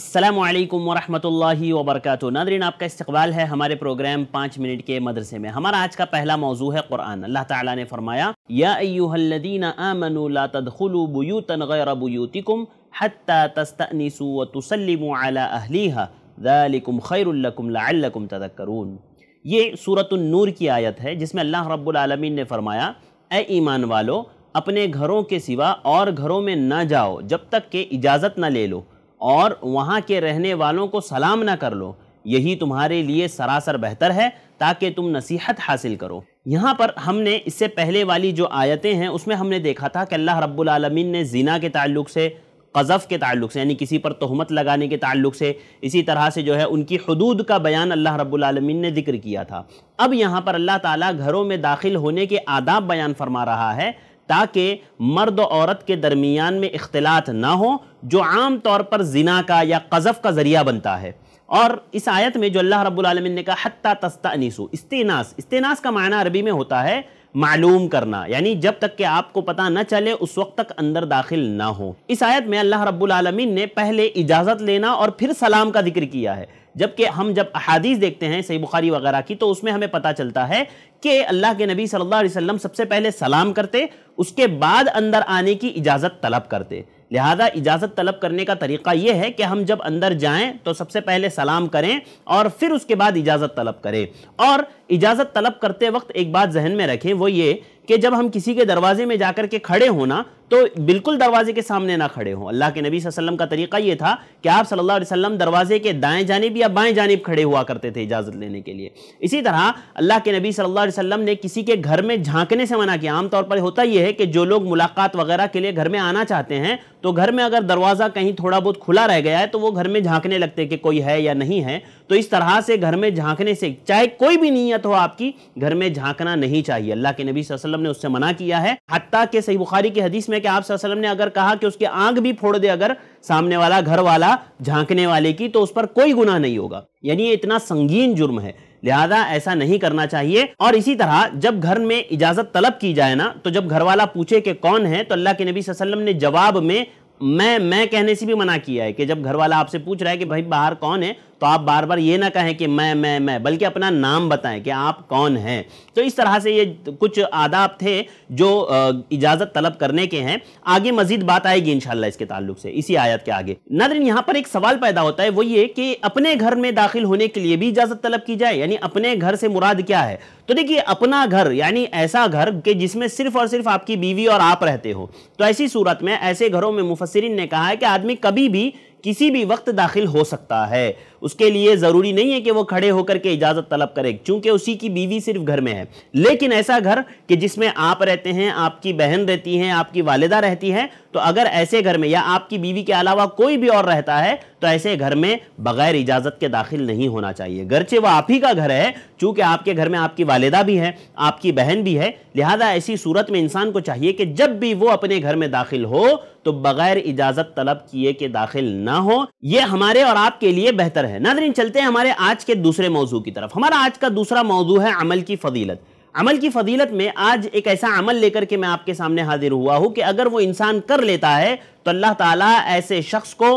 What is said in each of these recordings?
अल्लाम वरहमल वबरक नादरीन आपका इस्तबाल है हमारे प्रोग्राम पाँच मिनट के मदरसे में हमारा आज का पहला मौजू है कुरान अल्लाह ताला ने फरमाया यादीन तदक्रून ये सूरत नूर की आयत है जिसमें अल्लाह रब्लमीन ने फरमाया ए ईमान वालो अपने घरों के सिवा और घरों में ना जाओ जब तक के इजाज़त ना ले लो और वहाँ के रहने वालों को सलाम ना कर लो यही तुम्हारे लिए सरासर बेहतर है ताकि तुम नसीहत हासिल करो यहाँ पर हमने इससे पहले वाली जो आयतें हैं उसमें हमने देखा था कि अल्लाह रब्बुल आलमीन ने जीना के ताल्लुक से कज़फ़ के ताल्लुक से यानी किसी पर तहमत लगाने के ताल्लुक से इसी तरह से जो है उनकी हदूद का बयान अल्लाह रब्बुल आलमीन ने जिक्र किया था अब यहाँ पर अल्लाह ताला घरों में दाखिल होने के आदाब बयान फरमा रहा है ताकि मर्द औरत के दरमियान में इख्तलात ना हो जो आम तौर पर जिना का या कज़फ़ का ज़रिया बनता है और इस आयत में जो अल्लाह रब्बुल रबालमीन ने कहा हत्ता तस्ता अनीसू इस्तेनास इस्तेनास का मायना अरबी में होता है मालूम करना यानी जब तक कि आपको पता न चले उस वक्त तक अंदर दाखिल ना हो इस आयत में अल्लाह रब्बुल आलमीन ने पहले इजाज़त लेना और फिर सलाम का जिक्र किया है जबकि हम जब अहादीस देखते हैं सही बुखारी वगैरह की तो उसमें हमें पता चलता है कि अल्लाह के नबी सल्लल्लाहु अलैहि वसल्लम सबसे पहले सलाम करते उसके बाद अंदर आने की इजाज़त तलब करते लिहाजा इजाज़त तलब करने का तरीका यह है कि हम जब अंदर जाएं तो सबसे पहले सलाम करें और फिर उसके बाद इजाज़त तलब करें और इजाज़त तलब करते वक्त एक बात जहन में रखें वो ये कि जब हम किसी के दरवाजे में जाकर के खड़े होना तो बिल्कुल दरवाजे के सामने ना खड़े हों अल्लाह के नबी वसल्लम का तरीका ये था कि आप सल्लल्लाहु अलैहि वसल्लम दरवाजे के दाएं जानब या बाएं जानब खड़े हुआ करते थे इजाज़त लेने के लिए इसी तरह अल्लाह के नबी सल्लल्लाहु अलैहि वसल्लम ने किसी के घर में झांकने से मना किया आमतौर पर होता यह है कि जो लोग मुलाकात वगैरह के लिए घर में आना चाहते हैं तो घर में अगर दरवाज़ा कहीं थोड़ा बहुत खुला रह गया है तो वो घर में झांकने लगते कि कोई है या नहीं है तो इस तरह से घर में झांकने से चाहे कोई भी नीयत हो आपकी घर में झांकना नहीं चाहिए अल्लाह के नबी वसल्लम वसल्लम ने उससे मना किया है हत्या के सही बुखारी की हदीस में कि आप ने अगर कहा कि उसकी आंख भी फोड़ दे अगर सामने वाला घर वाला झांकने वाले की तो उस पर कोई गुना नहीं होगा यानी ये इतना संगीन जुर्म है लिहाजा ऐसा नहीं करना चाहिए और इसी तरह जब घर में इजाजत तलब की जाए ना तो जब घर वाला पूछे कि कौन है तो अल्लाह के नबी वसल्लम ने जवाब में मैं मैं कहने से भी मना किया है कि जब घर वाला आपसे पूछ रहा है कि भाई बाहर कौन है तो आप बार बार ये ना कहें कि मैं मैं मैं बल्कि अपना नाम बताएं कि आप कौन हैं तो इस तरह से ये कुछ आदाब थे जो इजाज़त तलब करने के हैं आगे मजीद बात आएगी इन इसके ताल्लुक से इसी आयत के आगे नादरन यहाँ पर एक सवाल पैदा होता है वो ये कि अपने घर में दाखिल होने के लिए भी इजाज़त तलब की जाए यानी अपने घर से मुराद क्या है तो देखिए अपना घर यानी ऐसा घर कि जिसमें सिर्फ और सिर्फ आपकी बीवी और आप रहते हो तो ऐसी सूरत में ऐसे घरों में मुफसरिन ने कहा है कि आदमी कभी भी किसी भी वक्त दाखिल हो सकता है उसके लिए ज़रूरी नहीं है कि वो खड़े होकर के इजाज़त तलब करे क्योंकि उसी की बीवी सिर्फ घर में है लेकिन ऐसा घर कि जिसमें आप रहते हैं आपकी बहन रहती हैं आपकी वालिदा रहती है तो अगर ऐसे घर में या आपकी बीवी के अलावा कोई भी और रहता है तो ऐसे घर में बगैर इजाज़त के दाखिल नहीं होना चाहिए गरचे वह आप ही का घर है चूंकि आपके घर में आपकी वालिदा भी है आपकी बहन भी है लिहाजा ऐसी सूरत में इंसान को चाहिए कि जब भी वो अपने घर में दाखिल हो तो बगैर इजाज़त तलब किए के दाखिल ना हो यह हमारे और आपके लिए बेहतर है है नादरीन चलते हैं हमारे आज के दूसरे मौजू की तरफ हमारा आज का दूसरा मौजू है अमल की फजीलत अमल की फजीलत में आज एक ऐसा अमल लेकर के मैं आपके सामने हाजिर हुआ हूँ कि अगर वो इंसान कर लेता है तो अल्लाह ताला ऐसे शख्स को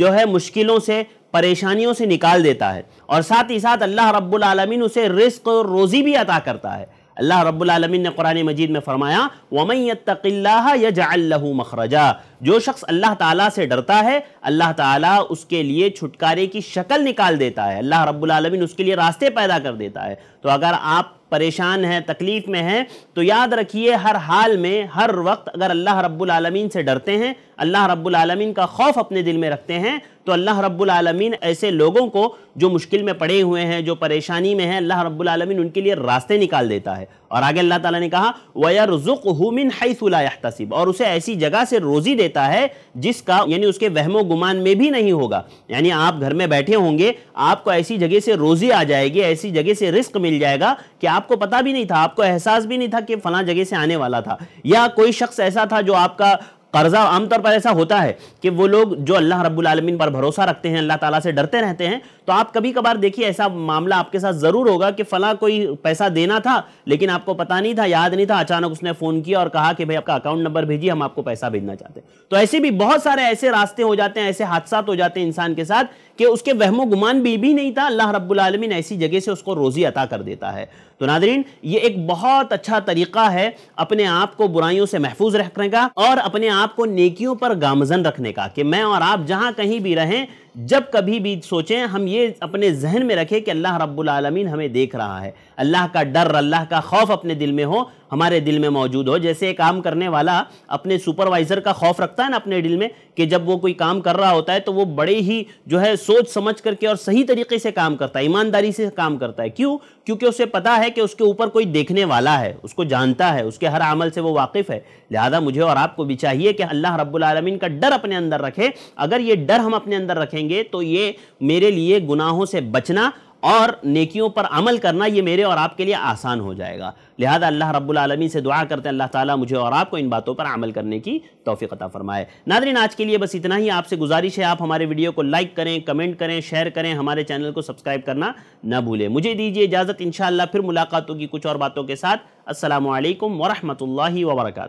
जो है मुश्किलों से परेशानियों से निकाल देता है और साथ ही साथ अल्लाह रब्बुल रब्बुलमीन उसे रिस्क और रोज़ी भी अता करता है अल्लाह रब्लमिन ने कुरान मजीद में फ़रमाया वमैतल्ला यजाल्लू मखरजा जो शख्स अल्लाह ताला से डरता है अल्लाह ताला उसके लिए छुटकारे की शक्ल निकाल देता है अल्लाह रब्लम उसके लिए रास्ते पैदा कर देता है तो अगर आप परेशान हैं तकलीफ़ में हैं तो याद रखिए हर हाल में हर वक्त अगर अल्लाह रब्लम से डरते हैं अल्लाह रब्बुल का खौफ अपने दिल में रखते हैं तो अल्लाह रब्बुल ऐसे लोगों को जो मुश्किल में पड़े हुए हैं जो परेशानी में हैं अल्लाह रब्बुल रबालमीन उनके लिए रास्ते निकाल देता है और आगे अल्लाह ताला ने कहा वयरजुक हुमिन हैसलातसीब और उसे ऐसी जगह से रोज़ी देता है जिसका यानी उसके वहमो गुमान में भी नहीं होगा यानी आप घर में बैठे होंगे आपको ऐसी जगह से रोज़ी आ जाएगी ऐसी जगह से रिस्क मिल जाएगा कि आपको पता भी नहीं था आपको एहसास भी नहीं था कि फ़लाँ जगह से आने वाला था या कोई शख्स ऐसा था जो आपका कर्जा आमतौर पर ऐसा होता है कि वो लोग जो अल्लाह रब्बुल आलमीन पर भरोसा रखते हैं अल्लाह ताला से डरते रहते हैं तो आप कभी कभार देखिए ऐसा मामला आपके साथ ज़रूर होगा कि फ़ला कोई पैसा देना था लेकिन आपको पता नहीं था याद नहीं था अचानक उसने फ़ोन किया और कहा कि भाई आपका अकाउंट नंबर भेजिए हम आपको पैसा भेजना चाहते हैं तो ऐसे भी बहुत सारे ऐसे रास्ते हो जाते हैं ऐसे हादसा हो जाते हैं इंसान के साथ कि उसके वहमो गुमान भी, भी नहीं था अल्लाह रब्बुल आलमीन ऐसी जगह से उसको रोज़ी अता कर देता है तो नादरीन ये एक बहुत अच्छा तरीका है अपने आप को बुराइयों से महफूज रखने का और अपने आप आपको नेकियों पर गामजन रखने का कि मैं और आप जहां कहीं भी रहें जब कभी भी सोचें हम ये अपने जहन में रखें कि अल्लाह रब्बुल आलमीन हमें देख रहा है अल्लाह का डर अल्लाह का खौफ अपने दिल में हो हमारे दिल में मौजूद हो जैसे एक काम करने वाला अपने सुपरवाइज़र का खौफ रखता है ना अपने दिल में कि जब वो कोई काम कर रहा होता है तो वो बड़े ही जो है सोच समझ करके और सही तरीके से काम करता है ईमानदारी से काम करता है क्यों क्योंकि उसे पता है कि उसके ऊपर कोई देखने वाला है उसको जानता है उसके हर अमल से वो वाकिफ़ है लिहाजा मुझे और आपको भी चाहिए कि अल्लाह रब्बुल आलमीन का डर अपने अंदर रखें अगर ये डर हम अपने अंदर रखेंगे करेंगे तो ये मेरे लिए गुनाहों से बचना और नेकियों पर अमल करना ये मेरे और आपके लिए आसान हो जाएगा लिहाजा अल्लाह रब्बुल आलमीन से दुआ करते हैं अल्लाह ताला मुझे और आपको इन बातों पर अमल करने की तोफ़ी अता फ़रमाए नादरीन आज के लिए बस इतना ही आपसे गुजारिश है आप हमारे वीडियो को लाइक करें कमेंट करें शेयर करें हमारे चैनल को सब्सक्राइब करना ना भूलें मुझे दीजिए इजाज़त इन फिर मुलाकात होगी कुछ और बातों के साथ असलकम वरहमल वर्का